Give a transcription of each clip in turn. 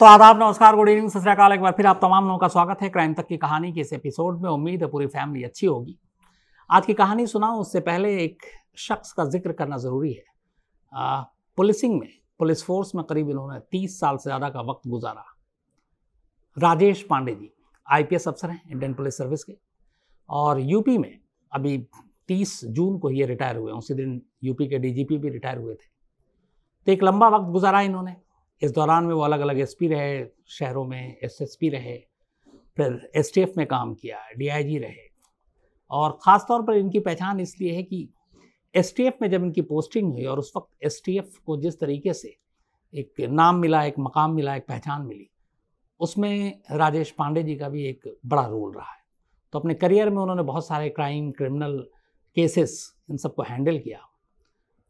तो आदाब नमस्कार गुड इवनिंग सत एक बार फिर आप तमाम लोगों का स्वागत है क्राइम तक की कहानी के इस एपिसोड में उम्मीद है पूरी फैमिली अच्छी होगी आज की कहानी सुनाऊँ उससे पहले एक शख्स का जिक्र करना ज़रूरी है आ, पुलिसिंग में पुलिस फोर्स में करीब इन्होंने तीस साल से ज़्यादा का वक्त गुजारा राजेश पांडे जी आई अफसर हैं इंडियन पुलिस सर्विस के और यूपी में अभी तीस जून को ही ये रिटायर हुए उसी दिन यूपी के डीजीपी भी रिटायर हुए थे तो एक लंबा वक्त गुजारा इन्होंने इस दौरान में वो अलग अलग पी रहे शहरों में पी रहे फिर एफ में काम किया जी रहे और ख़ास तौर पर इनकी पहचान इसलिए है कि एफ में जब इनकी पोस्टिंग हुई और उस वक्त एफ को जिस तरीके से एक नाम मिला एक मकाम मिला एक पहचान मिली उसमें राजेश पांडे जी का भी एक बड़ा रोल रहा है तो अपने करियर में उन्होंने बहुत सारे क्राइम क्रिमिनल केसेस इन सबको हैंडल किया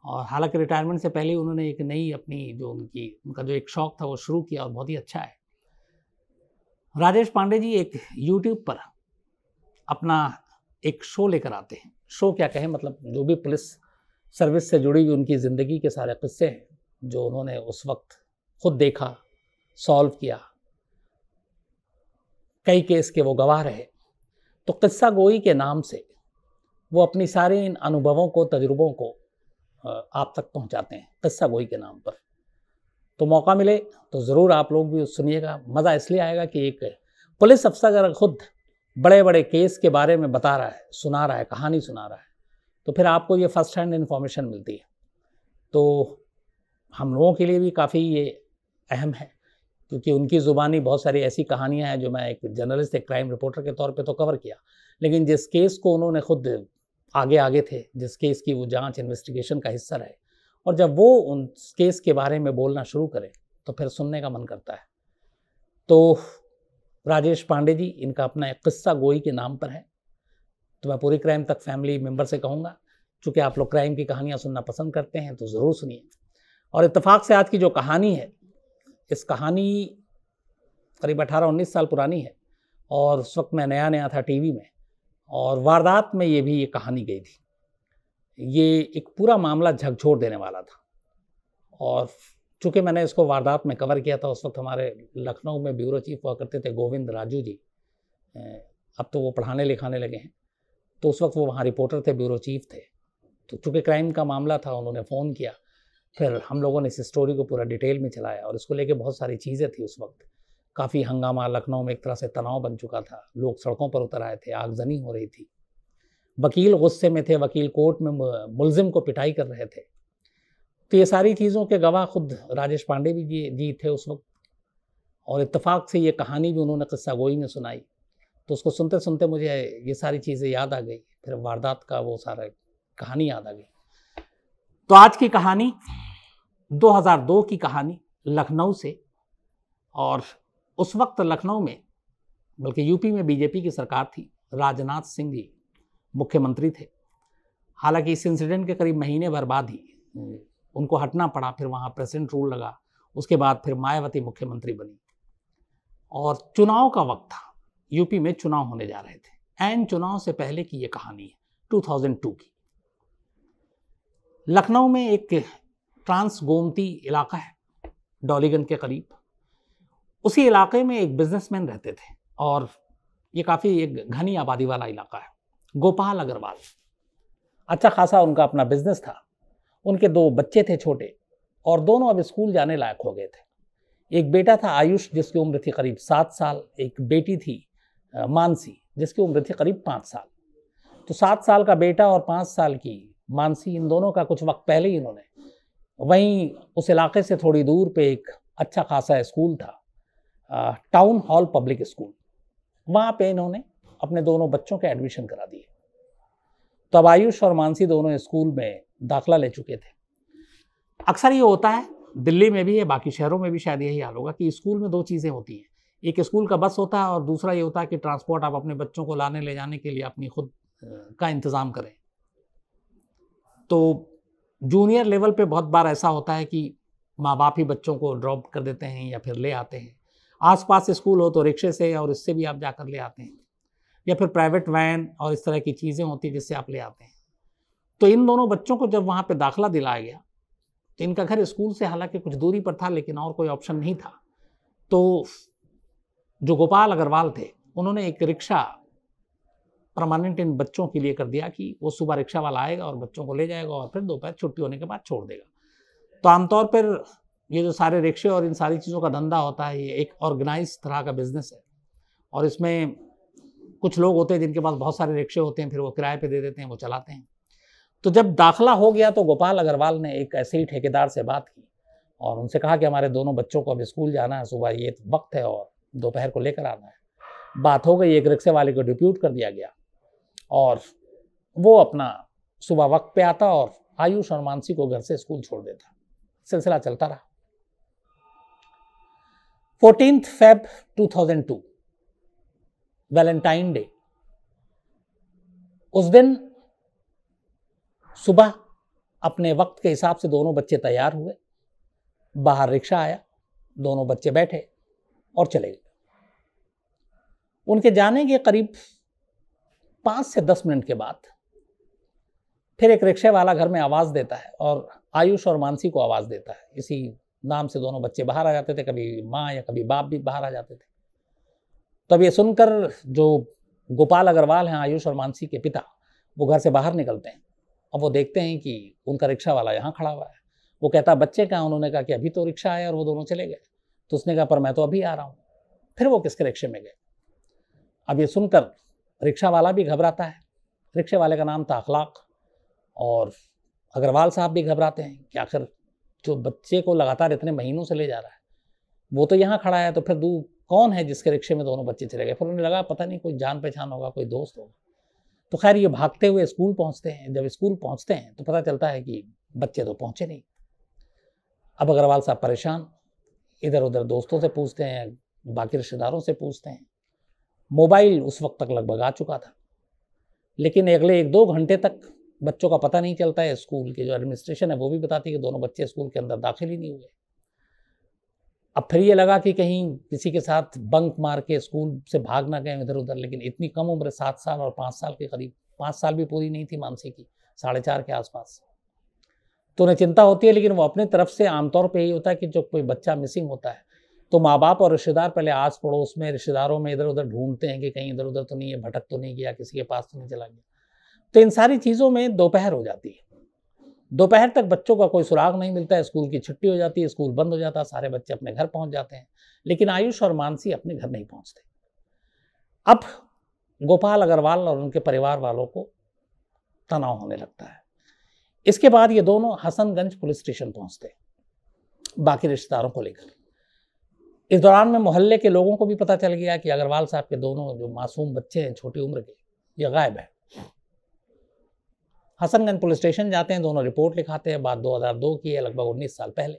और हालांकि रिटायरमेंट से पहले उन्होंने एक नई अपनी जो उनकी उनका जो एक शौक था वो शुरू किया और बहुत ही अच्छा है राजेश पांडे जी एक यूट्यूब पर अपना एक शो लेकर आते हैं शो क्या कहें मतलब जो भी पुलिस सर्विस से जुड़ी हुई उनकी ज़िंदगी के सारे किस्से हैं जो उन्होंने उस वक्त खुद देखा सॉल्व किया कई केस के वो गवाह रहे तो किस्सा गोई के नाम से वो अपनी सारे इन अनुभवों को तजुर्बों को आप तक पहुंचाते हैं कस्सा गोई के नाम पर तो मौका मिले तो ज़रूर आप लोग भी सुनिएगा मज़ा इसलिए आएगा कि एक पुलिस अफसर अगर खुद बड़े बड़े केस के बारे में बता रहा है सुना रहा है कहानी सुना रहा है तो फिर आपको ये फर्स्ट हैंड इन्फॉर्मेशन मिलती है तो हम लोगों के लिए भी काफ़ी ये अहम है क्योंकि उनकी ज़ुबानी बहुत सारी ऐसी कहानियाँ हैं जो मैं एक जर्नलिस्ट एक क्राइम रिपोर्टर के तौर पे तो कवर किया लेकिन जिस केस को उन्होंने खुद आगे आगे थे जिस केस की वो जांच इन्वेस्टिगेशन का हिस्सा रहे और जब वो उन केस के बारे में बोलना शुरू करें तो फिर सुनने का मन करता है तो राजेश पांडे जी इनका अपना एक किस्सा गोई के नाम पर है तो मैं पूरी क्राइम तक फैमिली मेम्बर से कहूँगा चूँकि आप लोग क्राइम की कहानियाँ सुनना पसंद करते हैं तो ज़रूर सुनिए और इतफाक़ से आज की जो कहानी है इस कहानी करीब अठारह उन्नीस साल पुरानी है और उस वक्त मैं नया नया था टीवी में और वारदात में ये भी ये कहानी गई थी ये एक पूरा मामला झकझोर देने वाला था और चूँकि मैंने इसको वारदात में कवर किया था उस वक्त हमारे लखनऊ में ब्यूरो चीफ हुआ करते थे गोविंद राजू जी अब तो वो पढ़ाने लिखाने लगे हैं तो उस वक्त वो वहाँ रिपोर्टर थे ब्यूरो चीफ थे तो चूँकि क्राइम का मामला था उन्होंने फ़ोन किया फिर हम लोगों ने इस स्टोरी को पूरा डिटेल में चलाया और इसको लेके बहुत सारी चीज़ें थी उस वक्त काफ़ी हंगामा लखनऊ में एक तरह से तनाव बन चुका था लोग सड़कों पर उतर आए थे आगजनी हो रही थी वकील गुस्से में थे वकील कोर्ट में मुलजिम को पिटाई कर रहे थे तो ये सारी चीज़ों के गवाह खुद राजेश पांडे भी जी जी थे उस वक्त और इतफाक से ये कहानी भी उन्होंने किस्सा गोई में सुनाई तो उसको सुनते सुनते मुझे ये सारी चीज़ें याद आ गई फिर वारदात का वो सारा कहानी याद आ गई तो आज की कहानी 2002 की कहानी लखनऊ से और उस वक्त लखनऊ में बल्कि यूपी में बीजेपी की सरकार थी राजनाथ सिंह जी मुख्यमंत्री थे हालांकि इस इंसिडेंट के करीब महीने भर बाद ही उनको हटना पड़ा फिर वहाँ प्रेसिडेंट रूल लगा उसके बाद फिर मायावती मुख्यमंत्री बनी और चुनाव का वक्त था यूपी में चुनाव होने जा रहे थे एंड चुनाव से पहले की ये कहानी है 2002 की लखनऊ में एक ट्रांस गोमती इलाका है डॉलीगंज के करीब उसी इलाके में एक बिजनेसमैन रहते थे और ये काफ़ी एक घनी आबादी वाला इलाका है गोपाल अग्रवाल अच्छा खासा उनका अपना बिजनेस था उनके दो बच्चे थे छोटे और दोनों अब स्कूल जाने लायक हो गए थे एक बेटा था आयुष जिसकी उम्र थी करीब सात साल एक बेटी थी मानसी जिसकी उम्र थी करीब पाँच साल तो सात साल का बेटा और पाँच साल की मानसी इन दोनों का कुछ वक्त पहले ही इन्होंने वहीं उस इलाके से थोड़ी दूर पे एक अच्छा खासा स्कूल था टाउन हॉल पब्लिक स्कूल वहाँ पे इन्होंने अपने दोनों बच्चों के एडमिशन करा दिए तब तो आयुष और मानसी दोनों स्कूल में दाखला ले चुके थे अक्सर ये होता है दिल्ली में भी है बाकी शहरों में भी शायद यही हाल होगा कि स्कूल में दो चीज़ें होती हैं एक स्कूल का बस होता है और दूसरा ये होता है कि ट्रांसपोर्ट आप अपने बच्चों को लाने ले जाने के लिए अपनी खुद का इंतज़ाम करें तो जूनियर लेवल पे बहुत बार ऐसा होता है कि माँ बाप ही बच्चों को ड्रॉप कर देते हैं या फिर ले आते हैं आसपास स्कूल हो तो रिक्शे से और इससे भी आप जाकर ले आते हैं या फिर प्राइवेट वैन और इस तरह की चीज़ें होती जिससे आप ले आते हैं तो इन दोनों बच्चों को जब वहाँ पर दाखिला दिलाया गया तो इनका घर स्कूल से हालांकि कुछ दूरी पर था लेकिन और कोई ऑप्शन नहीं था तो जो गोपाल अग्रवाल थे उन्होंने एक रिक्शा परमानेंट इन बच्चों के लिए कर दिया कि वो सुबह रिक्शा वाला आएगा और बच्चों को ले जाएगा और फिर दोपहर छुट्टी होने के बाद छोड़ देगा तो आमतौर पर ये जो सारे रिक्शे और इन सारी चीज़ों का धंधा होता है ये एक ऑर्गेनाइज तरह का बिजनेस है और इसमें कुछ लोग होते हैं जिनके पास बहुत सारे रिक्शे होते हैं फिर वो किराए पे दे देते हैं वो चलाते हैं तो जब दाखला हो गया तो गोपाल अग्रवाल ने एक ऐसे ही ठेकेदार से बात की और उनसे कहा कि हमारे दोनों बच्चों को अब स्कूल जाना है सुबह ये वक्त है और दोपहर को लेकर आना है बात हो गई एक रिक्शे वाले को डिप्यूट कर दिया गया और वो अपना सुबह वक्त पे आता और आयुष और मानसी को घर से स्कूल छोड़ देता सिलसिला चलता रहा फोर्टींथ फेब 2002 वैलेंटाइन डे उस दिन सुबह अपने वक्त के हिसाब से दोनों बच्चे तैयार हुए बाहर रिक्शा आया दोनों बच्चे बैठे और चले गए उनके जाने के करीब पाँच से दस मिनट के बाद फिर एक रिक्शे वाला घर में आवाज़ देता है और आयुष और मानसी को आवाज़ देता है इसी नाम से दोनों बच्चे बाहर आ जाते थे कभी माँ या कभी बाप भी बाहर आ जाते थे तब ये सुनकर जो गोपाल अग्रवाल हैं आयुष और मानसी के पिता वो घर से बाहर निकलते हैं अब वो देखते हैं कि उनका रिक्शा वाला यहाँ खड़ा हुआ है वो कहता बच्चे कहाँ उन्होंने कहा कि अभी तो रिक्शा आया और वो दोनों चले गए तो उसने कहा पर मैं तो अभी आ रहा हूँ फिर वो किसके रिक्शे में गए अब ये सुनकर रिक्शा वाला भी घबराता है रिक्शे वाले का नाम था अखलाक और अग्रवाल साहब भी घबराते हैं कि आखिर जो बच्चे को लगातार इतने महीनों से ले जा रहा है वो तो यहाँ खड़ा है तो फिर दू कौन है जिसके रिक्शे में दोनों बच्चे चले गए फिर उन्हें लगा पता नहीं कोई जान पहचान होगा कोई दोस्त होगा तो खैर ये भागते हुए स्कूल पहुँचते हैं जब स्कूल पहुँचते हैं तो पता चलता है कि बच्चे तो पहुँचे नहीं अब अग्रवाल साहब परेशान इधर उधर दोस्तों से पूछते हैं बाकी रिश्तेदारों से पूछते हैं मोबाइल उस वक्त तक लगभग आ चुका था लेकिन अगले एक दो घंटे तक बच्चों का पता नहीं चलता है स्कूल के जो एडमिनिस्ट्रेशन है वो भी बताती है कि दोनों बच्चे स्कूल के अंदर दाखिल ही नहीं हुए अब फिर ये लगा कि कहीं किसी के साथ बंक मार के स्कूल से भाग ना गए इधर उधर लेकिन इतनी कम उम्र सात साल और पाँच साल के करीब पाँच साल भी पूरी नहीं थी मानसी की साढ़े चार के आसपास तो उन्हें चिंता होती है लेकिन वो अपने तरफ से आमतौर पर यही होता है कि जो कोई बच्चा मिसिंग होता है तो माँ बाप और रिश्तेदार पहले आस पड़ोस में रिश्तेदारों में इधर उधर ढूंढते हैं कि कहीं इधर उधर तो नहीं है भटक तो नहीं गया किसी के पास तो नहीं चला गया तो इन सारी चीज़ों में दोपहर हो जाती है दोपहर तक बच्चों का कोई सुराग नहीं मिलता है स्कूल की छुट्टी हो जाती है स्कूल बंद हो जाता है सारे बच्चे अपने घर पहुंच जाते हैं लेकिन आयुष और मानसी अपने घर नहीं पहुंचते अब गोपाल अग्रवाल और उनके परिवार वालों को तनाव होने लगता है इसके बाद ये दोनों हसनगंज पुलिस स्टेशन पहुंचते हैं बाकी रिश्तेदारों को लेकर इस दौरान में मोहल्ले के लोगों को भी पता चल गया कि अग्रवाल साहब के दोनों जो मासूम बच्चे हैं छोटी उम्र के ये गायब है हसनगंज पुलिस स्टेशन जाते हैं दोनों रिपोर्ट लिखाते हैं बात 2002 की है लगभग 19 साल पहले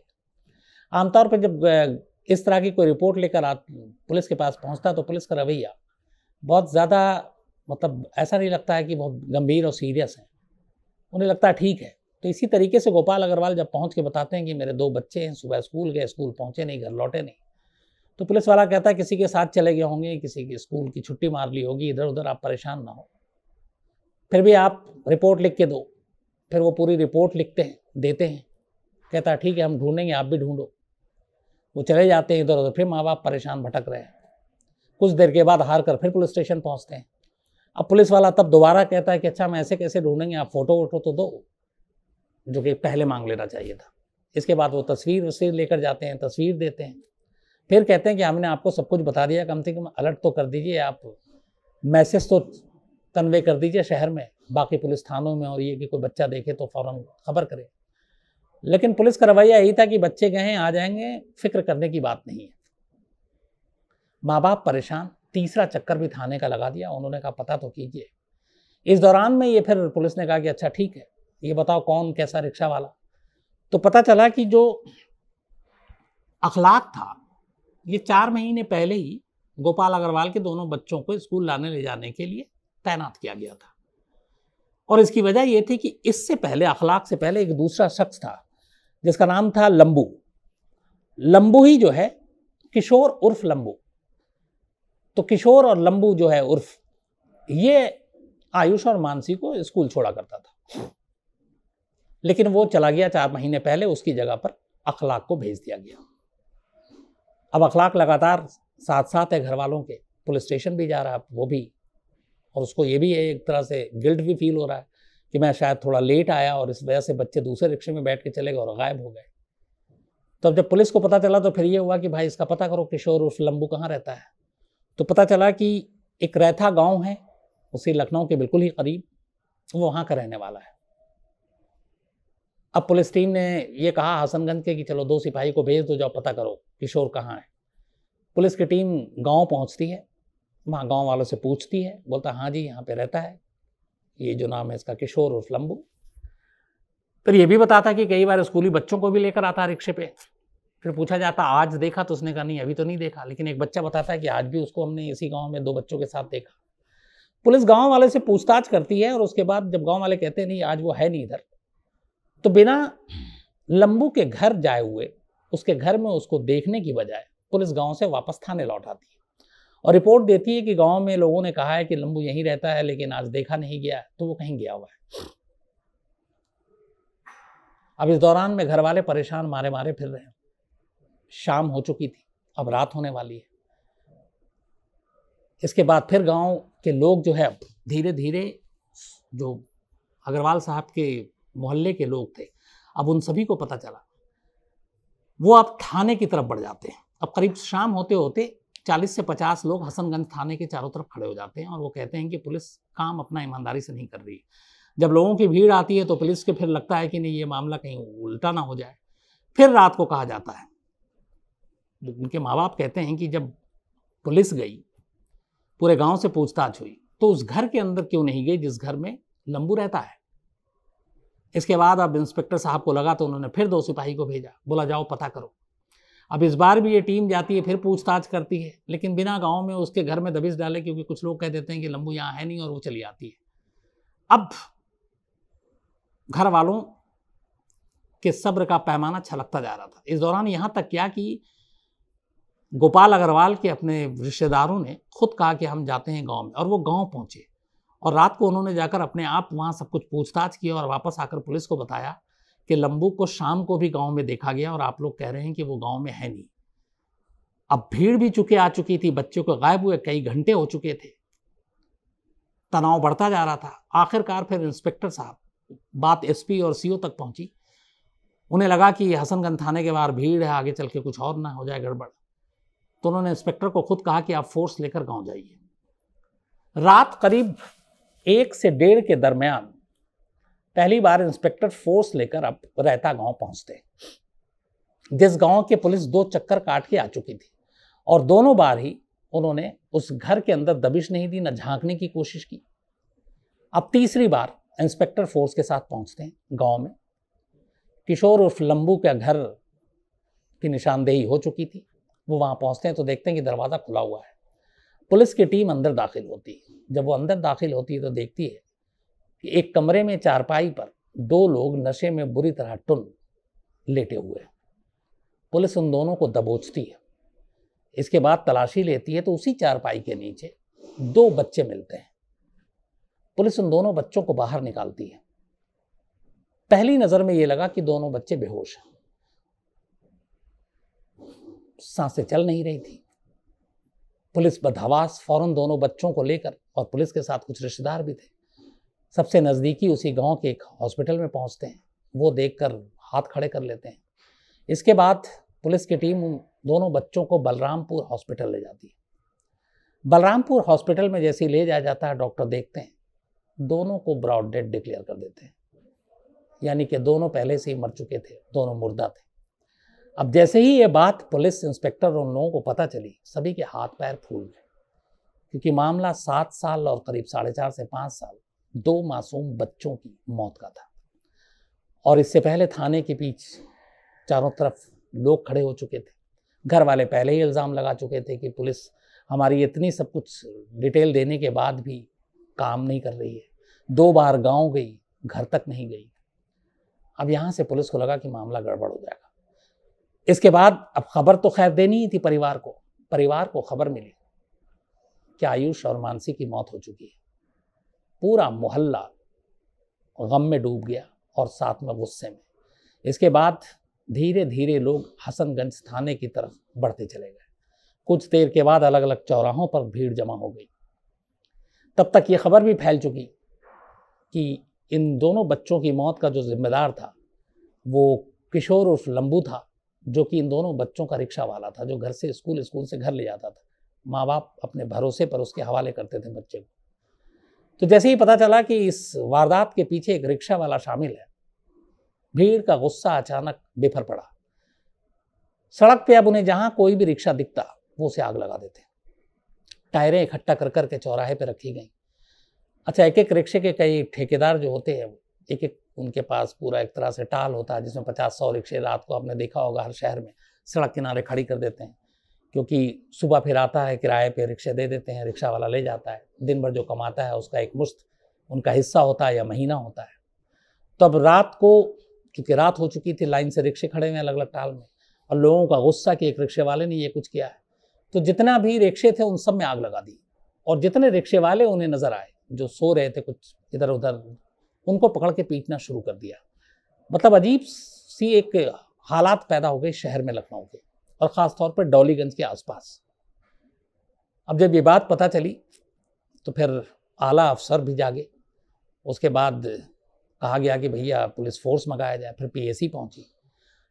आमतौर पर जब इस तरह की कोई रिपोर्ट लेकर पुलिस के पास पहुंचता तो पुलिस का रवैया बहुत ज़्यादा मतलब ऐसा नहीं लगता है कि बहुत गंभीर और सीरियस हैं उन्हें लगता है ठीक है तो इसी तरीके से गोपाल अग्रवाल जब पहुँच के बताते हैं कि मेरे दो बच्चे हैं सुबह स्कूल गए स्कूल पहुँचे नहीं घर लौटे नहीं तो पुलिस वाला कहता है किसी के साथ चले गए होंगे किसी की स्कूल की छुट्टी मार ली होगी इधर उधर आप परेशान ना हो फिर भी आप रिपोर्ट लिख के दो फिर वो पूरी रिपोर्ट लिखते हैं देते हैं कहता है ठीक है हम ढूंढेंगे आप भी ढूंढो वो चले जाते हैं इधर उधर फिर माँ बाप परेशान भटक रहे हैं कुछ देर के बाद हार कर फिर पुलिस स्टेशन पहुँचते हैं अब पुलिस वाला तब दोबारा कहता है कि अच्छा हम ऐसे कैसे ढूंढेंगे आप फ़ोटो वोटो तो दो जो कि पहले मांग लेना चाहिए था इसके बाद वो तस्वीर वस्वीर लेकर जाते हैं तस्वीर देते हैं फिर कहते हैं कि हमने आपको सब कुछ बता दिया कम से कम अलर्ट तो कर दीजिए आप मैसेज तो कन्वे कर दीजिए शहर में बाकी पुलिस थानों में और ये कि कोई बच्चा देखे तो फ़ौरन खबर करे लेकिन पुलिस का रवैया यही था कि बच्चे गए आ जाएंगे फिक्र करने की बात नहीं है माँ बाप परेशान तीसरा चक्कर भी थाने का लगा दिया उन्होंने कहा पता तो कीजिए इस दौरान में ये फिर पुलिस ने कहा कि अच्छा ठीक है ये बताओ कौन कैसा रिक्शा वाला तो पता चला कि जो अखलाक था ये चार महीने पहले ही गोपाल अग्रवाल के दोनों बच्चों को स्कूल लाने ले जाने के लिए तैनात किया गया था और इसकी वजह यह थी कि इससे पहले अखलाक से पहले एक दूसरा शख्स था जिसका नाम था लंबू लंबू ही जो है किशोर उर्फ लंबू तो किशोर और लंबू जो है उर्फ ये आयुष और मानसी को स्कूल छोड़ा करता था लेकिन वो चला गया चार महीने पहले उसकी जगह पर अखलाक को भेज दिया गया अब अखलाक लगातार साथ साथ है घर वालों के पुलिस स्टेशन भी जा रहा वो भी और उसको ये भी है एक तरह से गिल्ट भी फील हो रहा है कि मैं शायद थोड़ा लेट आया और इस वजह से बच्चे दूसरे रिक्शे में बैठ के चले गए और गायब हो गए तो अब जब पुलिस को पता चला तो फिर ये हुआ कि भाई इसका पता करो किशोर उर्फ लंबू कहाँ रहता है तो पता चला कि एक रैथा गांव है उसी लखनऊ के बिल्कुल ही करीब वो वहाँ का रहने वाला है अब पुलिस टीम ने ये कहा हसनगंज के कि चलो दो सिपाही को भेज दो जाओ पता करो किशोर कहाँ है पुलिस की टीम गांव पहुंचती है वहाँ गाँव वालों से पूछती है बोलता हाँ जी यहाँ पे रहता है ये जो नाम है इसका किशोर उर्फ लम्बू फिर ये भी बताता कि कई बार स्कूली बच्चों को भी लेकर आता रिक्शे पे फिर पूछा जाता आज देखा तो उसने कहा नहीं अभी तो नहीं देखा लेकिन एक बच्चा बताता है कि आज भी उसको हमने इसी गाँव में दो बच्चों के साथ देखा पुलिस गाँव वाले से पूछताछ करती है और उसके बाद जब गाँव वाले कहते नहीं आज वो है नहीं इधर तो बिना लंबू के घर जाए हुए उसके घर में उसको देखने की बजाय पुलिस गाँव से वापस थाने लौट आती है और रिपोर्ट देती है कि गांव में लोगों ने कहा है कि लंबू यहीं रहता है लेकिन आज देखा नहीं गया तो वो कहीं गया हुआ है अब इस दौरान में घर वाले परेशान मारे मारे फिर रहे हैं शाम हो चुकी थी अब रात होने वाली है इसके बाद फिर गांव के लोग जो है धीरे धीरे जो अग्रवाल साहब के मोहल्ले के लोग थे अब उन सभी को पता चला वो अब थाने की तरफ बढ़ जाते हैं अब करीब शाम होते होते चालीस से पचास लोग हसनगंज थाने के चारों तरफ खड़े हो जाते हैं और वो कहते हैं कि पुलिस काम अपना ईमानदारी से नहीं कर रही जब लोगों की भीड़ आती है तो पुलिस के फिर लगता है कि नहीं ये मामला कहीं उल्टा ना हो जाए फिर रात को कहा जाता है उनके माँ बाप कहते हैं कि जब पुलिस गई पूरे गांव से पूछताछ हुई तो उस घर के अंदर क्यों नहीं गई जिस घर में लंबू रहता है इसके बाद अब इंस्पेक्टर साहब को लगा तो उन्होंने फिर दो सिपाही को भेजा बोला जाओ पता करो अब इस बार भी ये टीम जाती है फिर पूछताछ करती है लेकिन बिना गांव में उसके घर में दबिश डाले क्योंकि कुछ लोग कह देते हैं कि लंबू यहाँ है नहीं और वो चली आती है अब घर वालों के सब्र का पैमाना छलकता जा रहा था इस दौरान यहाँ तक क्या कि गोपाल अग्रवाल के अपने रिश्तेदारों ने खुद कहा कि हम जाते हैं गांव में और वो गांव पहुंचे और रात को उन्होंने जाकर अपने आप वहाँ सब कुछ पूछताछ की और वापस आकर पुलिस को बताया कि लंबू को शाम को भी गांव में देखा गया और आप लोग कह रहे हैं कि वो गांव में है नहीं अब भीड़ भी चुके आ चुकी थी बच्चों को गायब हुए कई घंटे हो चुके थे तनाव बढ़ता जा रहा था आखिरकार फिर इंस्पेक्टर साहब बात एसपी और सीओ तक पहुंची उन्हें लगा कि हसनगंज थाने के बाहर भीड़ है आगे चल के कुछ और ना हो जाए गड़बड़ तो उन्होंने इंस्पेक्टर को खुद कहा कि आप फोर्स लेकर गांव जाइए रात करीब एक से डेढ़ के दरमियान पहली बार इंस्पेक्टर फोर्स लेकर अब रहता गांव पहुंचते जिस गांव के पुलिस दो चक्कर काट के आ चुकी थी और दोनों बार ही उन्होंने उस घर के अंदर दबिश नहीं दी न झांकने की कोशिश की अब तीसरी बार इंस्पेक्टर फोर्स के साथ पहुंचते हैं गांव में किशोर उर्फ लंबू का घर की निशानदेही हो चुकी थी वो वहाँ पहुँचते हैं तो देखते हैं कि दरवाज़ा खुला हुआ है पुलिस की टीम अंदर दाखिल होती है जब वो अंदर दाखिल होती है तो देखती है कि एक कमरे में चारपाई पर दो लोग नशे में बुरी तरह टुन लेटे हुए हैं पुलिस उन दोनों को दबोचती है इसके बाद तलाशी लेती है तो उसी चारपाई के नीचे दो बच्चे मिलते हैं पुलिस उन दोनों बच्चों को बाहर निकालती है पहली नज़र में यह लगा कि दोनों बच्चे बेहोश हैं सांसें चल नहीं रही थी पुलिस बदहवास फौरन दोनों बच्चों को लेकर और पुलिस के साथ कुछ रिश्तेदार भी थे सबसे नज़दीकी उसी गांव के एक हॉस्पिटल में पहुंचते हैं वो देखकर हाथ खड़े कर लेते हैं इसके बाद पुलिस की टीम दोनों बच्चों को बलरामपुर हॉस्पिटल ले जाती है बलरामपुर हॉस्पिटल में जैसे ही ले जाया जाता है डॉक्टर देखते हैं दोनों को ब्रॉड डेड डिक्लेयर कर देते हैं यानी कि दोनों पहले से ही मर चुके थे दोनों मुर्दा थे अब जैसे ही ये बात पुलिस इंस्पेक्टर और उन लोगों को पता चली सभी के हाथ पैर फूल गए क्योंकि मामला सात साल और करीब साढ़े चार से पाँच साल दो मासूम बच्चों की मौत का था और इससे पहले थाने के बीच चारों तरफ लोग खड़े हो चुके थे घर वाले पहले ही इल्ज़ाम लगा चुके थे कि पुलिस हमारी इतनी सब कुछ डिटेल देने के बाद भी काम नहीं कर रही है दो बार गांव गई घर तक नहीं गई अब यहाँ से पुलिस को लगा कि मामला गड़बड़ हो जाएगा इसके बाद अब खबर तो खैर देनी ही थी परिवार को परिवार को खबर मिली कि आयुष और मानसी की मौत हो चुकी है पूरा मोहल्ला गम में डूब गया और साथ में गुस्से में इसके बाद धीरे धीरे लोग हसनगंज थाने की तरफ बढ़ते चले गए कुछ देर के बाद अलग अलग चौराहों पर भीड़ जमा हो गई तब तक ये खबर भी फैल चुकी कि इन दोनों बच्चों की मौत का जो जिम्मेदार था वो किशोर उर्फ लंबू था जो कि इन दोनों बच्चों का रिक्शा वाला था जो घर से स्कूल स्कूल से घर ले जाता था माँ बाप अपने भरोसे पर उसके हवाले करते थे बच्चे को तो जैसे ही पता चला कि इस वारदात के पीछे एक रिक्शा वाला शामिल है भीड़ का गुस्सा अचानक बेफर पड़ा सड़क पे अब उन्हें जहां कोई भी रिक्शा दिखता वो उसे आग लगा देते टायरें इकट्ठा कर कर के चौराहे पे रखी गई अच्छा एक एक रिक्शे के कई ठेकेदार जो होते हैं एक एक उनके पास पूरा एक तरह से टाल होता है जिसमें पचास सौ रिक्शे रात को आपने देखा होगा हर शहर में सड़क किनारे खड़ी कर देते हैं क्योंकि सुबह फिर आता है किराए पे रिक्शे दे देते हैं रिक्शा वाला ले जाता है दिन भर जो कमाता है उसका एक मुश्त उनका हिस्सा होता है या महीना होता है तब तो रात को क्योंकि रात हो चुकी थी लाइन से रिक्शे खड़े हुए अलग अलग टाल में और लोगों का गुस्सा कि एक रिक्शे वाले ने ये कुछ किया है तो जितना भी रिक्शे थे उन सब में आग लगा दी और जितने रिक्शे वाले उन्हें नज़र आए जो सो रहे थे कुछ इधर उधर उनको पकड़ के पीटना शुरू कर दिया मतलब अजीब सी एक हालात पैदा हो गए शहर में लखनऊ के और ख़ास तौर पर डॉलीगंज के आसपास अब जब ये बात पता चली तो फिर आला अफसर भी जागे उसके बाद कहा गया कि भैया पुलिस फोर्स मंगाया जाए फिर पीएसी पहुंची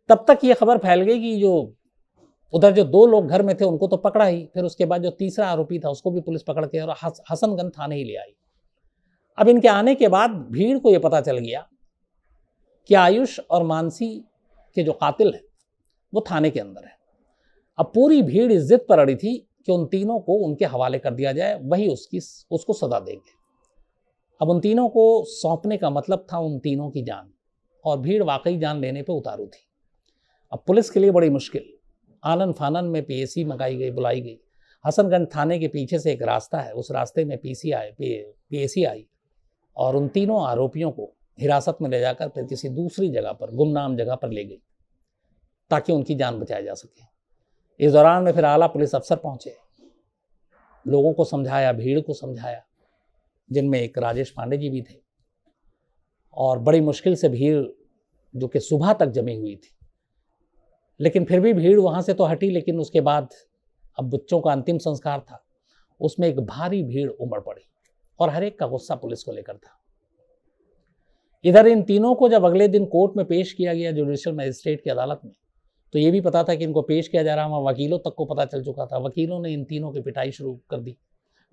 तब तक ये खबर फैल गई कि जो उधर जो दो लोग घर में थे उनको तो पकड़ा ही फिर उसके बाद जो तीसरा आरोपी था उसको भी पुलिस पकड़ के और हसनगंज थाने ही ले आई अब इनके आने के बाद भीड़ को ये पता चल गया कि आयुष और मानसी के जो कातिल हैं वो थाने के अंदर है अब पूरी भीड़ इस जिद पर अड़ी थी कि उन तीनों को उनके हवाले कर दिया जाए वही उसकी उसको सजा देंगे अब उन तीनों को सौंपने का मतलब था उन तीनों की जान और भीड़ वाकई जान लेने पर उतारू थी अब पुलिस के लिए बड़ी मुश्किल आनन फानन में पीएसी मंगाई गई बुलाई गई हसनगंज थाने के पीछे से एक रास्ता है उस रास्ते में पीसी आए पीएसी आई और उन तीनों आरोपियों को हिरासत में ले जाकर फिर किसी दूसरी जगह पर गुमनाम जगह पर ले गई ताकि उनकी जान बचाई जा सके इस दौरान में फिर आला पुलिस अफसर पहुंचे लोगों को समझाया भीड़ को समझाया जिनमें एक राजेश पांडे जी भी थे और बड़ी मुश्किल से भीड़ जो कि सुबह तक जमी हुई थी लेकिन फिर भी भीड़ वहाँ से तो हटी लेकिन उसके बाद अब बच्चों का अंतिम संस्कार था उसमें एक भारी भीड़ उमड़ पड़ी और हर एक का गुस्सा पुलिस को लेकर था इधर इन तीनों को जब अगले दिन कोर्ट में पेश किया गया जुडिशल मजिस्ट्रेट की अदालत में तो ये भी पता था कि इनको पेश किया जा रहा वहाँ वकीलों तक को पता चल चुका था वकीलों ने इन तीनों की पिटाई शुरू कर दी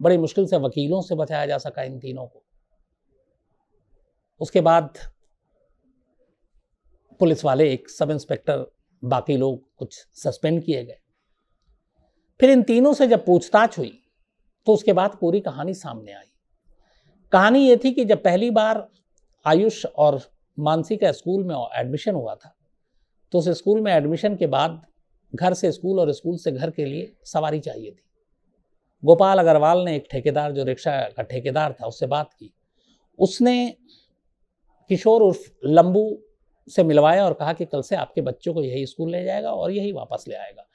बड़ी मुश्किल से वकीलों से बचाया जा सका इन तीनों को उसके बाद पुलिस वाले एक सब इंस्पेक्टर बाकी लोग कुछ सस्पेंड किए गए फिर इन तीनों से जब पूछताछ हुई तो उसके बाद पूरी कहानी सामने आई कहानी ये थी कि जब पहली बार आयुष और मानसी का स्कूल में एडमिशन हुआ था तो उस स्कूल में एडमिशन के बाद घर से स्कूल और स्कूल से घर के लिए सवारी चाहिए थी गोपाल अग्रवाल ने एक ठेकेदार जो रिक्शा का ठेकेदार था उससे बात की उसने किशोर उर्फ लंबू से मिलवाया और कहा कि कल से आपके बच्चों को यही स्कूल ले जाएगा और यही वापस ले आएगा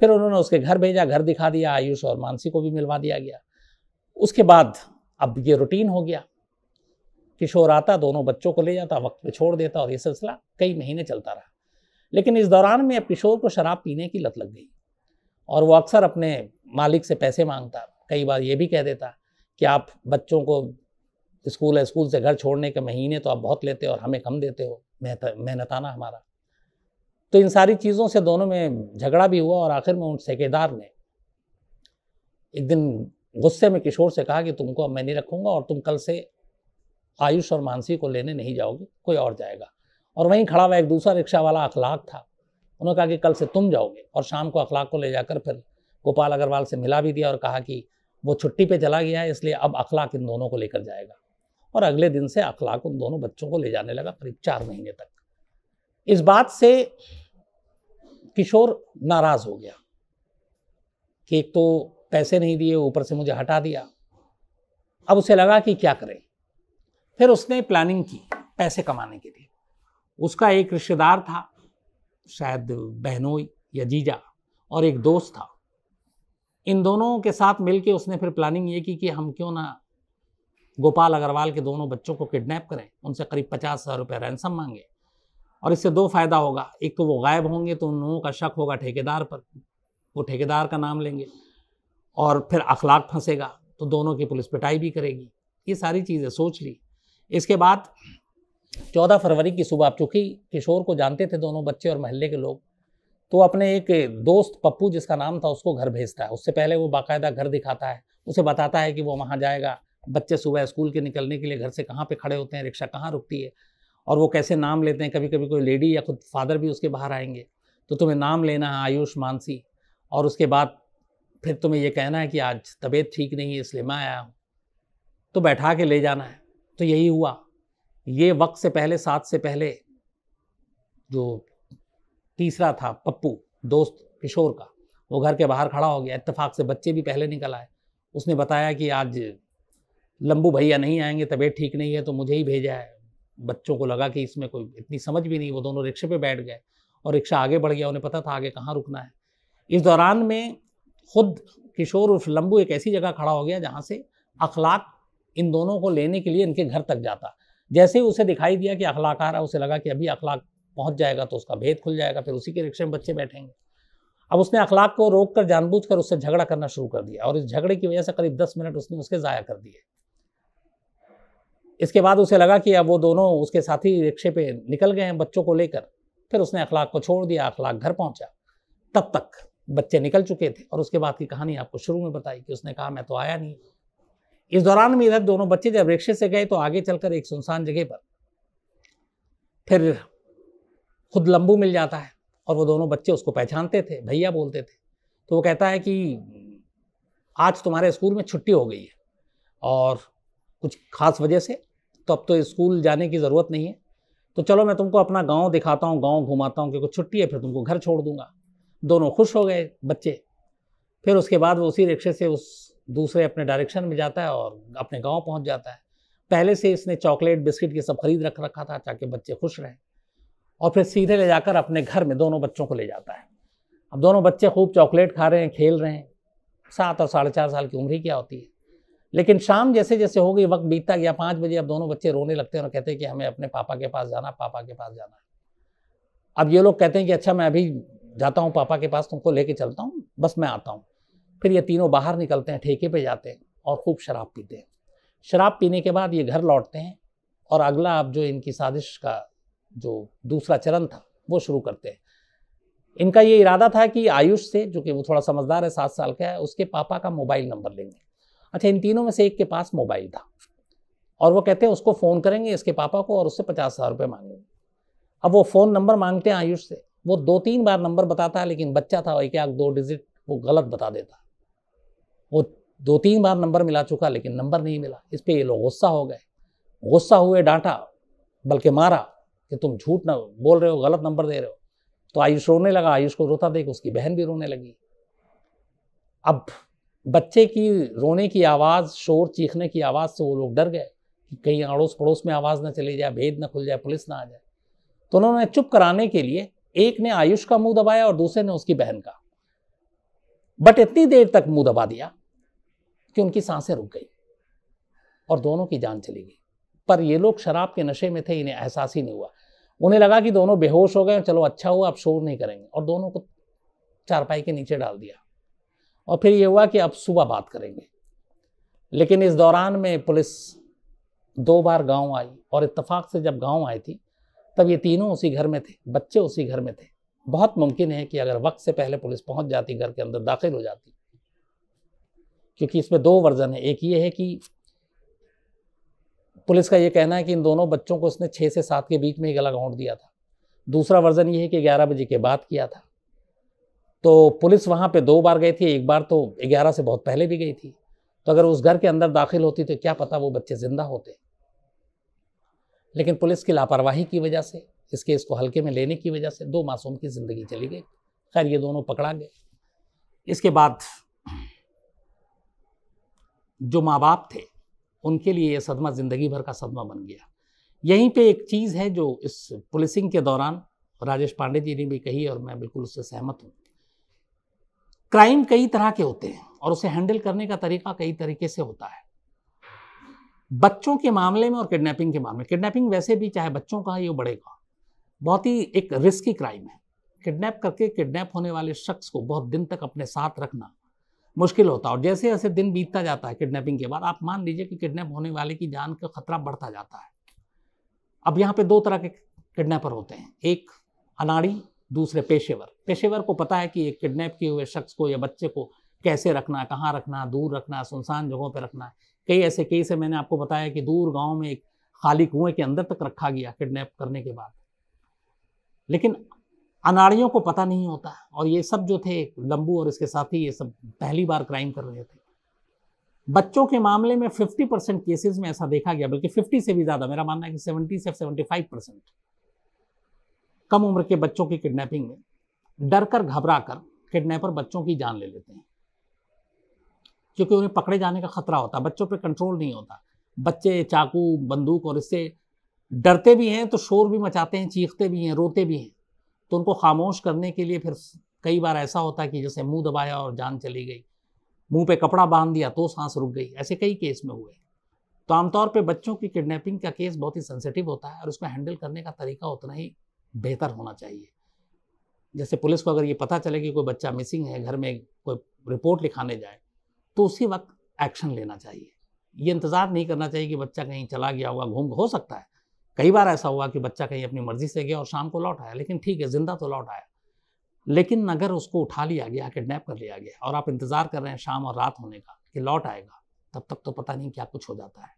फिर उन्होंने उसके घर भेजा घर दिखा दिया आयुष और मानसी को भी मिलवा दिया गया उसके बाद अब ये रूटीन हो गया किशोर आता दोनों बच्चों को ले जाता वक्त पे छोड़ देता और ये सिलसिला कई महीने चलता रहा लेकिन इस दौरान में अब किशोर को शराब पीने की लत लग गई और वो अक्सर अपने मालिक से पैसे मांगता कई बार ये भी कह देता कि आप बच्चों को स्कूल है स्कूल से घर छोड़ने के महीने तो आप बहुत लेते हो और हमें कम देते हो मेहनताना हमारा तो इन सारी चीज़ों से दोनों में झगड़ा भी हुआ और आखिर में उन ठेकेदार ने एक दिन गुस्से में किशोर से कहा कि तुमको अब मैं नहीं रखूँगा और तुम कल से आयुष और मानसी को लेने नहीं जाओगे कोई और जाएगा और वहीं खड़ा हुआ एक दूसरा रिक्शा वाला अखलाक था उन्होंने कहा कि कल से तुम जाओगे और शाम को अखलाक को ले जाकर फिर गोपाल अग्रवाल से मिला भी दिया और कहा कि वो छुट्टी पे चला गया है इसलिए अब अखलाक इन दोनों को लेकर जाएगा और अगले दिन से अखलाक उन दोनों बच्चों को ले जाने लगा करीब चार महीने तक इस बात से किशोर नाराज़ हो गया कि एक तो पैसे नहीं दिए ऊपर से मुझे हटा दिया अब उसे लगा कि क्या करें फिर उसने प्लानिंग की पैसे कमाने के लिए उसका एक रिश्तेदार था शायद बहनोई या जीजा और एक दोस्त था इन दोनों के साथ मिलके उसने फिर प्लानिंग ये की कि हम क्यों ना गोपाल अग्रवाल के दोनों बच्चों को किडनैप करें उनसे करीब पचास हज़ार रुपये रैनसम मांगे और इससे दो फ़ायदा होगा एक तो वो गायब होंगे तो उन लोगों का शक होगा ठेकेदार पर वो ठेकेदार का नाम लेंगे और फिर अखलाक फंसेगा तो दोनों की पुलिस पिटाई भी करेगी ये सारी चीज़ें सोच ली इसके बाद चौदह फरवरी की सुबह आप चूँकि किशोर को जानते थे दोनों बच्चे और महल्ले के लोग तो अपने एक दोस्त पप्पू जिसका नाम था उसको घर भेजता है उससे पहले वो बाकायदा घर दिखाता है उसे बताता है कि वो वहाँ जाएगा बच्चे सुबह स्कूल के निकलने के लिए घर से कहाँ पे खड़े होते हैं रिक्शा कहाँ रुकती है और वो कैसे नाम लेते हैं कभी कभी कोई लेडी या खुद फादर भी उसके बाहर आएंगे तो तुम्हें नाम लेना है आयुष मानसी और उसके बाद फिर तुम्हें ये कहना है कि आज तबीयत ठीक नहीं है इसलिए मैं आया हूँ तो बैठा के ले जाना है तो यही हुआ ये वक्त से पहले सात से पहले जो तीसरा था पप्पू दोस्त किशोर का वो घर के बाहर खड़ा हो गया इत्तेफाक से बच्चे भी पहले निकल आए उसने बताया कि आज लंबू भैया नहीं आएंगे तबीयत ठीक नहीं है तो मुझे ही भेजा है बच्चों को लगा कि इसमें कोई इतनी समझ भी नहीं वो दोनों रिक्शे पे बैठ गए और रिक्शा आगे बढ़ गया उन्हें पता था आगे कहाँ रुकना है इस दौरान में खुद किशोर उर्फ लंबू एक ऐसी जगह खड़ा हो गया जहाँ से अखलाक इन दोनों को लेने के लिए इनके घर तक जाता जैसे ही उसे दिखाई दिया कि अखलाक आ रहा उसे लगा कि अभी अखलाक पहुंच जाएगा तो उसका भेद खुल जाएगा फिर उसी के रिक्शे में बच्चे बैठेंगे अब उसने अखलाक को रोक कर जानबूझ कर उससे झगड़ा करना शुरू कर दिया और इस झगड़े की वजह से करीब दस मिनट उसने उसके ज़ाया कर दिए इसके बाद उसे लगा कि अब वो दोनों उसके साथी रिक्शे पे निकल गए हैं बच्चों को लेकर फिर उसने अखलाक को छोड़ दिया अखलाक घर पहुंचा तब तक बच्चे निकल चुके थे और उसके बाद की कहानी आपको शुरू में बताई कि उसने कहा मैं तो आया नहीं इस दौरान में इधर दोनों बच्चे जब रिक्शे से गए तो आगे चलकर एक सुनसान जगह पर फिर खुद लंबू मिल जाता है और वो दोनों बच्चे उसको पहचानते थे भैया बोलते थे तो वो कहता है कि आज तुम्हारे स्कूल में छुट्टी हो गई है और कुछ खास वजह से तो अब तो स्कूल जाने की ज़रूरत नहीं है तो चलो मैं तुमको अपना गांव दिखाता हूँ गांव घुमाता हूँ क्योंकि छुट्टी है फिर तुमको घर छोड़ दूंगा दोनों खुश हो गए बच्चे फिर उसके बाद वो उसी रिक्शे से उस दूसरे अपने डायरेक्शन में जाता है और अपने गांव पहुंच जाता है पहले से इसने चॉकलेट बिस्किट ये सब खरीद रख रखा था ताकि बच्चे खुश रहें और फिर सीधे ले जाकर अपने घर में दोनों बच्चों को ले जाता है अब दोनों बच्चे खूब चॉकलेट खा रहे हैं खेल रहे हैं सात और साढ़े चार साल की उम्र ही क्या होती है लेकिन शाम जैसे जैसे हो गई वक्त बीतता गया पाँच बजे अब दोनों बच्चे रोने लगते हैं और कहते हैं कि हमें अपने पापा के पास जाना पापा के पास जाना अब ये लोग कहते हैं कि अच्छा मैं अभी जाता हूँ पापा के पास तुमको लेके चलता हूँ बस मैं आता हूँ फिर ये तीनों बाहर निकलते हैं ठेके पे जाते हैं और खूब शराब पीते हैं शराब पीने के बाद ये घर लौटते हैं और अगला अब जो इनकी साजिश का जो दूसरा चरण था वो शुरू करते हैं इनका ये इरादा था कि आयुष से जो कि वो थोड़ा समझदार है सात साल का है उसके पापा का मोबाइल नंबर लेंगे अच्छा इन तीनों में से एक के पास मोबाइल था और वो कहते हैं उसको फ़ोन करेंगे इसके पापा को और उससे पचास हज़ार रुपये मांगेंगे अब वो फ़ोन नंबर मांगते हैं आयुष से वो दो तीन बार नंबर बताता है लेकिन बच्चा था एक आग दो डिजिट वो गलत बता देता वो दो तीन बार नंबर मिला चुका लेकिन नंबर नहीं मिला इस पर ये लोग गुस्सा हो गए गुस्सा हुए डांटा बल्कि मारा कि तुम झूठ ना बोल रहे हो गलत नंबर दे रहे हो तो आयुष रोने लगा आयुष को रोता देख उसकी बहन भी रोने लगी अब बच्चे की रोने की आवाज़ शोर चीखने की आवाज़ से वो लोग डर गए कि कहीं अड़ोस पड़ोस में आवाज़ ना चली जाए भेद ना खुल जाए पुलिस ना आ जाए तो उन्होंने चुप कराने के लिए एक ने आयुष का मुंह दबाया और दूसरे ने उसकी बहन का बट इतनी देर तक मुंह दबा दिया कि उनकी सांसें रुक गई और दोनों की जान चली गई पर ये लोग शराब के नशे में थे इन्हें एहसास ही नहीं हुआ उन्हें लगा कि दोनों बेहोश हो गए और चलो अच्छा हुआ अब शोर नहीं करेंगे और दोनों को चारपाई के नीचे डाल दिया और फिर ये हुआ कि अब सुबह बात करेंगे लेकिन इस दौरान में पुलिस दो बार गांव आई और इतफाक से जब गांव आई थी तब ये तीनों उसी घर में थे बच्चे उसी घर में थे बहुत मुमकिन है कि अगर वक्त से पहले पुलिस पहुंच जाती घर के अंदर दाखिल हो जाती क्योंकि इसमें दो वर्जन है एक ये है कि पुलिस का ये कहना है कि इन दोनों बच्चों को उसने छः से सात के बीच में ही गला घोंट दिया था दूसरा वर्जन ये है कि ग्यारह बजे के बाद किया था तो पुलिस वहाँ पे दो बार गई थी एक बार तो ग्यारह से बहुत पहले भी गई थी तो अगर उस घर के अंदर दाखिल होती तो क्या पता वो बच्चे ज़िंदा होते लेकिन पुलिस की लापरवाही की वजह से इस केस को हल्के में लेने की वजह से दो मासूम की ज़िंदगी चली गई खैर ये दोनों पकड़ा गए इसके बाद जो माँ बाप थे उनके लिए यह सदमा ज़िंदगी भर का सदमा बन गया यहीं पे एक चीज़ है जो इस पुलिसिंग के दौरान राजेश पांडे जी ने भी कही और मैं बिल्कुल उससे सहमत हूँ क्राइम कई तरह के होते हैं और उसे हैंडल करने का तरीका कई तरीके से होता है बच्चों के मामले में और किडनैपिंग के मामले किडनैपिंग वैसे भी चाहे बच्चों का ये बड़े का बहुत ही एक रिस्की क्राइम है किडनैप करके किडनैप होने वाले शख्स को बहुत दिन तक अपने साथ रखना मुश्किल होता है और जैसे जैसे दिन बीतता जाता है किडनैपिंग के बाद आप मान लीजिए कि किडनैप होने वाले की जान का खतरा बढ़ता जाता है अब यहाँ पे दो तरह के किडनैपर होते हैं एक अनाड़ी दूसरे पेशेवर पेशेवर को पता है कि एक किडनैप किए हुए शख्स को या बच्चे को कैसे रखना है कहाँ रखना है दूर रखना है सुनसान जगहों पर रखना है कई ऐसे कई से मैंने आपको बताया कि दूर गाँव में एक खाली कुएं के अंदर तक रखा गया किडनैप करने के बाद लेकिन अनाड़ियों को पता नहीं होता और ये सब जो थे लंबू और इसके साथी ये सब पहली बार क्राइम कर रहे थे बच्चों के मामले में 50 परसेंट केसेज में ऐसा देखा गया बल्कि 50 से भी ज़्यादा मेरा मानना है कि 70 से 75 परसेंट कम उम्र के बच्चों की किडनैपिंग में डर कर घबरा कर किडनैपर बच्चों की जान ले लेते हैं क्योंकि उन्हें पकड़े जाने का खतरा होता बच्चों पर कंट्रोल नहीं होता बच्चे चाकू बंदूक और इससे डरते भी हैं तो शोर भी मचाते हैं चीखते भी हैं रोते भी हैं तो उनको खामोश करने के लिए फिर कई बार ऐसा होता है कि जैसे मुंह दबाया और जान चली गई मुंह पे कपड़ा बांध दिया तो सांस रुक गई ऐसे कई केस में हुए तो आमतौर पे बच्चों की किडनैपिंग का केस बहुत ही सेंसिटिव होता है और उसमें हैंडल करने का तरीका उतना ही बेहतर होना चाहिए जैसे पुलिस को अगर ये पता चले कि कोई बच्चा मिसिंग है घर में कोई रिपोर्ट लिखाने जाए तो उसी वक्त एक्शन लेना चाहिए ये इंतज़ार नहीं करना चाहिए कि बच्चा कहीं चला गया हुआ घूम हो सकता है कई बार ऐसा हुआ कि बच्चा कहीं अपनी मर्जी से गया और शाम को लौट आया लेकिन ठीक है ज़िंदा तो लौट आया लेकिन अगर उसको उठा लिया गया किडनैप कर लिया गया और आप इंतज़ार कर रहे हैं शाम और रात होने का कि लौट आएगा तब तक तो पता नहीं क्या कुछ हो जाता है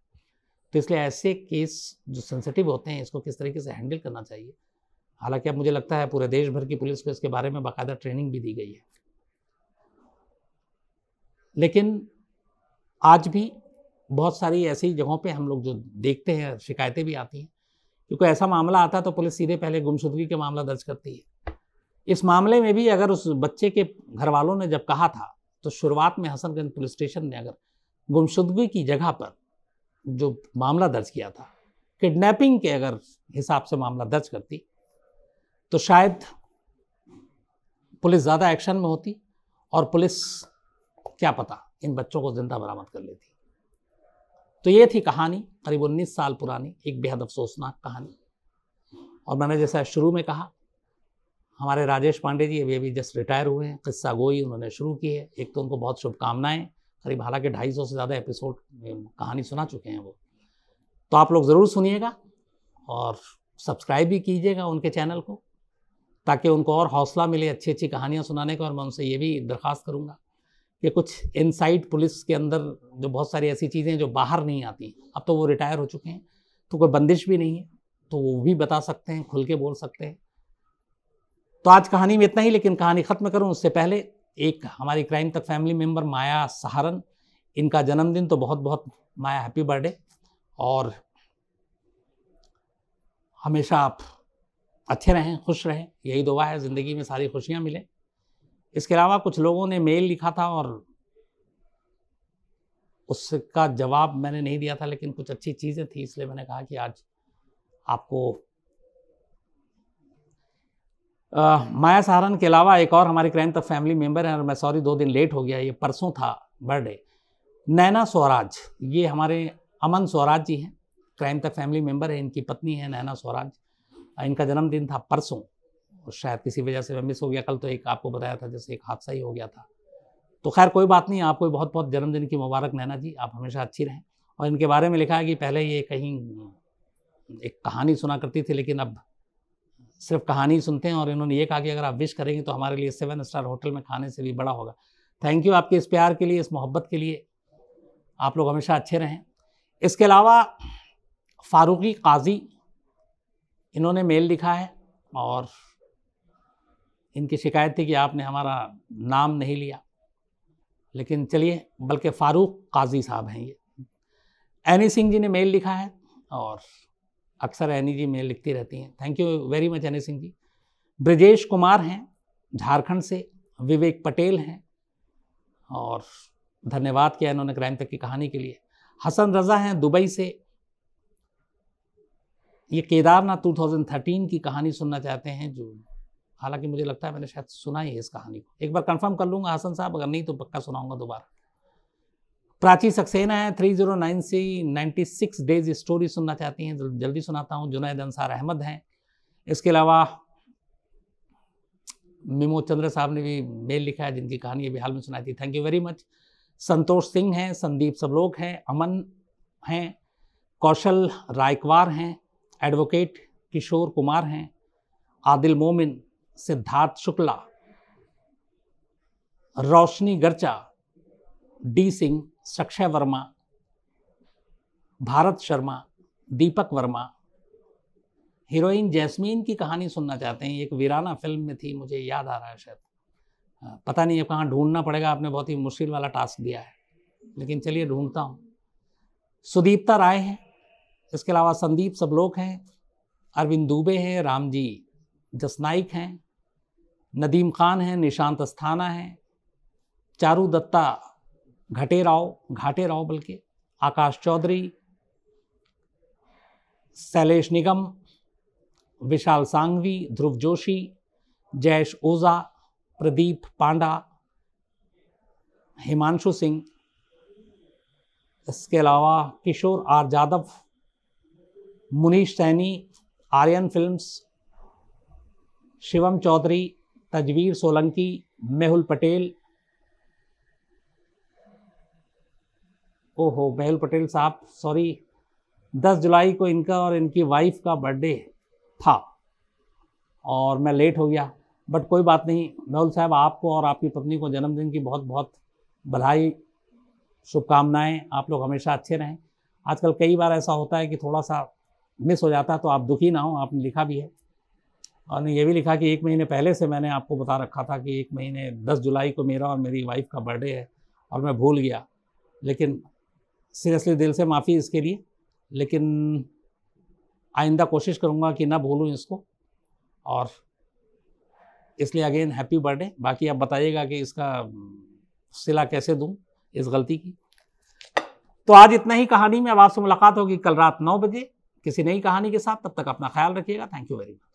तो इसलिए ऐसे केस जो सेंसिटिव होते हैं इसको किस तरीके से हैंडल करना चाहिए हालांकि अब मुझे लगता है पूरे देश भर की पुलिस को इसके बारे में बाकायदा ट्रेनिंग भी दी गई है लेकिन आज भी बहुत सारी ऐसी जगहों पे हम लोग जो देखते हैं शिकायतें भी आती हैं क्योंकि ऐसा मामला आता है तो पुलिस सीधे पहले गुमशुदगी के मामला दर्ज करती है इस मामले में भी अगर उस बच्चे के घर वालों ने जब कहा था तो शुरुआत में हसनगंज पुलिस स्टेशन ने अगर गुमशुदगी की जगह पर जो मामला दर्ज किया था किडनैपिंग के अगर हिसाब से मामला दर्ज करती तो शायद पुलिस ज़्यादा एक्शन में होती और पुलिस क्या पता इन बच्चों को जिंदा बरामद कर लेती तो ये थी कहानी करीब उन्नीस साल पुरानी एक बेहद अफसोसनाक कहानी और मैंने जैसा शुरू में कहा हमारे राजेश पांडे जी अभी अभी जस्ट रिटायर हुए हैं किस्सा गोई उन्होंने शुरू की है एक तो उनको बहुत शुभकामनाएं करीब हालांकि ढाई सौ से ज़्यादा एपिसोड कहानी सुना चुके हैं वो तो आप लोग ज़रूर सुनिएगा और सब्सक्राइब भी कीजिएगा उनके चैनल को ताकि उनको और हौसला मिले अच्छी अच्छी कहानियाँ सुनाने का और मैं उनसे ये भी दरख्वास्त करूँगा ये कुछ इनसाइड पुलिस के अंदर जो बहुत सारी ऐसी चीज़ें जो बाहर नहीं आती अब तो वो रिटायर हो चुके हैं तो कोई बंदिश भी नहीं है तो वो भी बता सकते हैं खुल के बोल सकते हैं तो आज कहानी में इतना ही लेकिन कहानी ख़त्म करूँ उससे पहले एक हमारी क्राइम तक फैमिली मेम्बर माया सहारन इनका जन्मदिन तो बहुत बहुत माया हैप्पी बर्थडे और हमेशा आप अच्छे रहें खुश रहें यही दुआ है ज़िंदगी में सारी खुशियाँ मिलें इसके अलावा कुछ लोगों ने मेल लिखा था और उसका जवाब मैंने नहीं दिया था लेकिन कुछ अच्छी चीज़ें थी इसलिए मैंने कहा कि आज आपको आ, माया सहारन के अलावा एक और हमारे क्राइम तक फैमिली मेंबर हैं और मैं सॉरी दो दिन लेट हो गया ये परसों था बर्थडे नैना स्वराज ये हमारे अमन स्वराज जी हैं क्राइम तक फैमिली मेंबर है इनकी पत्नी है नैना स्वराज इनका जन्मदिन था परसों तो शायद किसी वजह से मैं मिस हो गया कल तो एक आपको बताया था जैसे एक हादसा ही हो गया था तो खैर कोई बात नहीं आपको बहुत बहुत जन्मदिन की मुबारक नैना जी आप हमेशा अच्छी रहें और इनके बारे में लिखा है कि पहले ये कहीं एक कहानी सुना करती थी लेकिन अब सिर्फ कहानी सुनते हैं और इन्होंने ये कहा कि अगर आप विश करेंगे तो हमारे लिए सेवन स्टार होटल में खाने से भी बड़ा होगा थैंक यू आपके इस प्यार के लिए इस मोहब्बत के लिए आप लोग हमेशा अच्छे रहें इसके अलावा फारूकी काजी इन्होंने मेल लिखा है और इनकी शिकायत थी कि आपने हमारा नाम नहीं लिया लेकिन चलिए बल्कि फ़ारूक काजी साहब हैं ये एनी सिंह जी ने मेल लिखा है और अक्सर एनी जी मेल लिखती रहती हैं thank you very much Annie Singh ji Brajesh Kumar हैं झारखंड से विवेक पटेल हैं और धन्यवाद किया इन्होंने क्राइम तक की कहानी के लिए हसन रज़ा हैं दुबई से ये केदारनाथ 2013 की कहानी सुनना चाहते हैं जो हालांकि मुझे लगता है मैंने शायद सुना ही है इस कहानी को एक बार कंफर्म कर लूंगा हसन साहब अगर नहीं तो पक्का सुनाऊंगा दोबारा प्राची सक्सेना है three zero nine C ninety six days story सुनना चाहती हैं जल्दी सुनाता हूँ जुनैद अंसार अहमद हैं इसके अलावा मिमो चंद्र साहब ने भी मेल लिखा है जिनकी कहानी अभी हाल में सुनाई थी thank you very much Santosh Singh हैं संदीप सबलोक हैं अमन हैं कौशल रायकवार हैं एडवोकेट किशोर कुमार हैं Adil Momin Siddharth Shukla Roshni Garcha D Singh Sakshay Verma Bharat Sharma Deepak Verma heroine Jasmine की कहानी सुनना चाहते हैं एक वीराना फिल्म में थी मुझे याद आ रहा है शायद पता नहीं अब कहाँ ढूंढना पड़ेगा आपने बहुत ही मुश्किल वाला टास्क दिया है लेकिन चलिए ढूंढता हूँ सुदीप्ता राय है इसके अलावा संदीप सबलोक हैं अरविंद दुबे हैं रामजी जसनाइक हैं नदीम खान हैं निशांत अस्थाना हैं चारू दत्ता घटे राव घाटे राव बल्कि आकाश चौधरी शैलेश निगम विशाल सांघवी ध्रुव जोशी जयेश ओझा प्रदीप पांडा हिमांशु सिंह इसके अलावा किशोर आर यादव मुनीश सैनी आर्यन फिल्म्स शिवम चौधरी तजवीर सोलंकी मेहुल पटेल ओहो मेहुल पटेल साहब सॉरी 10 जुलाई को इनका और इनकी वाइफ का बर्थडे था और मैं लेट हो गया बट कोई बात नहीं मेहुल साहब आपको और आपकी पत्नी को जन्मदिन की बहुत बहुत बधाई शुभकामनाएं आप लोग हमेशा अच्छे रहें आजकल कई बार ऐसा होता है कि थोड़ा सा मिस हो जाता है तो आप दुखी ना हो आपने लिखा भी है और ये भी लिखा कि एक महीने पहले से मैंने आपको बता रखा था कि एक महीने दस जुलाई को मेरा और मेरी वाइफ का बर्थडे है और मैं भूल गया लेकिन सीरियसली दिल से माफ़ी इसके लिए लेकिन आइंदा कोशिश करूँगा कि ना भूलूँ इसको और इसलिए अगेन हैप्पी बर्थडे बाकी आप बताइएगा कि इसका सिला कैसे दूँ इस गलती की तो आज इतना ही कहानी में अब आपसे मुलाकात होगी कल रात नौ बजे किसी नई कहानी के साथ तब तक अपना ख्याल रखिएगा थैंक यू वेरी मच